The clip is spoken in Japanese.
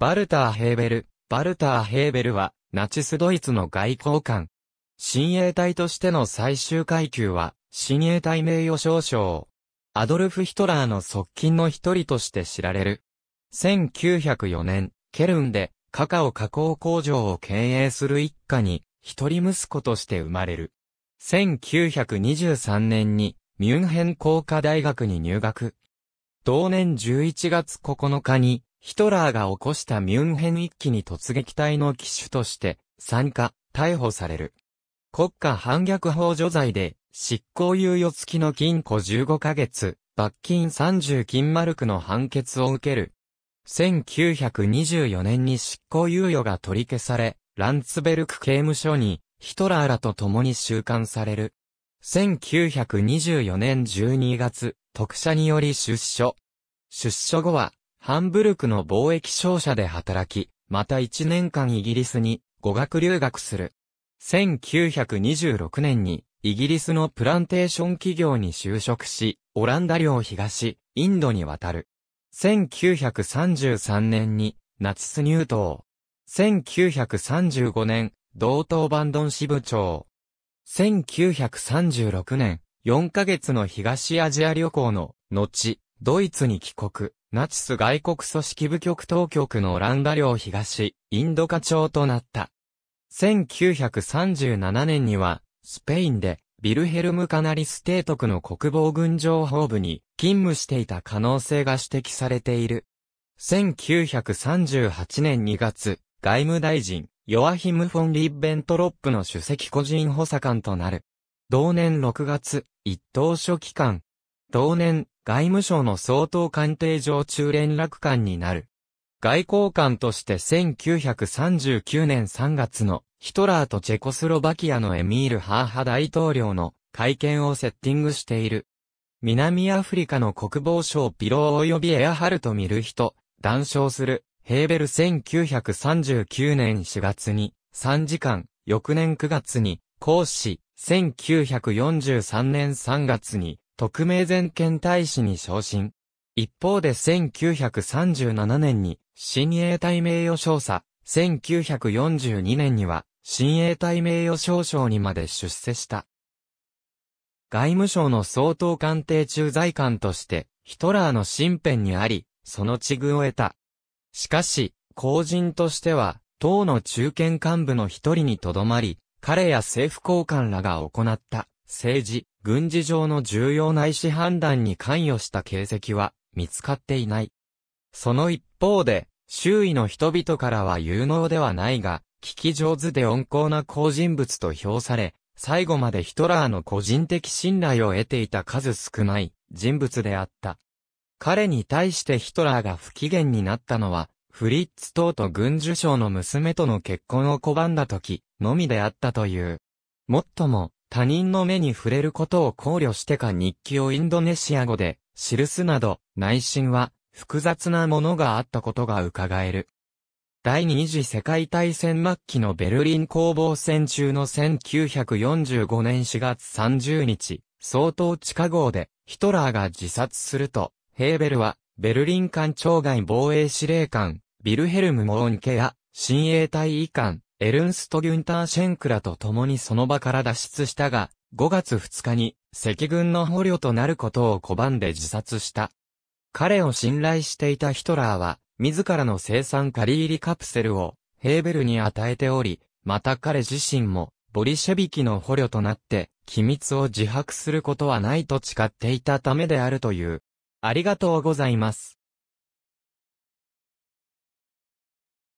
バルター・ヘーベル。バルター・ヘーベルは、ナチスドイツの外交官。親衛隊としての最終階級は、親衛隊名誉少将。アドルフ・ヒトラーの側近の一人として知られる。1904年、ケルンで、カカオ加工工場を経営する一家に、一人息子として生まれる。1923年に、ミュンヘン工科大学に入学。同年11月9日に、ヒトラーが起こしたミュンヘン一気に突撃隊の機種として参加、逮捕される。国家反逆法助罪で執行猶予付きの禁錮15ヶ月、罰金30金マルクの判決を受ける。1924年に執行猶予が取り消され、ランツベルク刑務所にヒトラーらと共に収監される。1924年12月、特赦により出所。出所後は、ハンブルクの貿易商社で働き、また1年間イギリスに語学留学する。1926年にイギリスのプランテーション企業に就職し、オランダ領東、インドに渡る。1933年にナチス入党。1935年、同等バンドン支部長。1936年、4ヶ月の東アジア旅行の後、ドイツに帰国、ナチス外国組織部局当局のオランダ領東、インド課長となった。1937年には、スペインで、ビルヘルム・カナリス提督の国防軍情報部に勤務していた可能性が指摘されている。1938年2月、外務大臣、ヨアヒム・フォン・リッベントロップの主席個人補佐官となる。同年6月、一等書記官。同年、外務省の総統官邸上中連絡官になる。外交官として1939年3月のヒトラーとチェコスロバキアのエミール・ハーハ大統領の会見をセッティングしている。南アフリカの国防省ピロー及びエアハルト・ミルヒ談笑する、ヘーベル1939年4月に、3時間、翌年9月に、講師、1943年3月に、特命全権大使に昇進。一方で1937年に、新英隊名誉少佐、1942年には、新英隊名誉少将にまで出世した。外務省の総統官邸駐在官として、ヒトラーの身辺にあり、その地遇を得た。しかし、公人としては、党の中堅幹部の一人にとどまり、彼や政府高官らが行った、政治、軍事上の重要な意思判断に関与した形跡は見つかっていない。その一方で、周囲の人々からは有能ではないが、聞き上手で温厚な好人物と評され、最後までヒトラーの個人的信頼を得ていた数少ない人物であった。彼に対してヒトラーが不機嫌になったのは、フリッツ等と軍需省の娘との結婚を拒んだ時のみであったという。もっとも、他人の目に触れることを考慮してか日記をインドネシア語で記すなど、内心は複雑なものがあったことが伺える。第二次世界大戦末期のベルリン攻防戦中の1945年4月30日、総統地下号でヒトラーが自殺すると、ヘーベルはベルリン艦長外防衛司令官、ビルヘルム・モーンケや、親衛隊医官、エルンスト・ギュンター・シェンクラと共にその場から脱出したが、5月2日に、赤軍の捕虜となることを拒んで自殺した。彼を信頼していたヒトラーは、自らの生産カリーリカプセルを、ヘーベルに与えており、また彼自身も、ボリシェビキの捕虜となって、機密を自白することはないと誓っていたためであるという。ありがとうございます。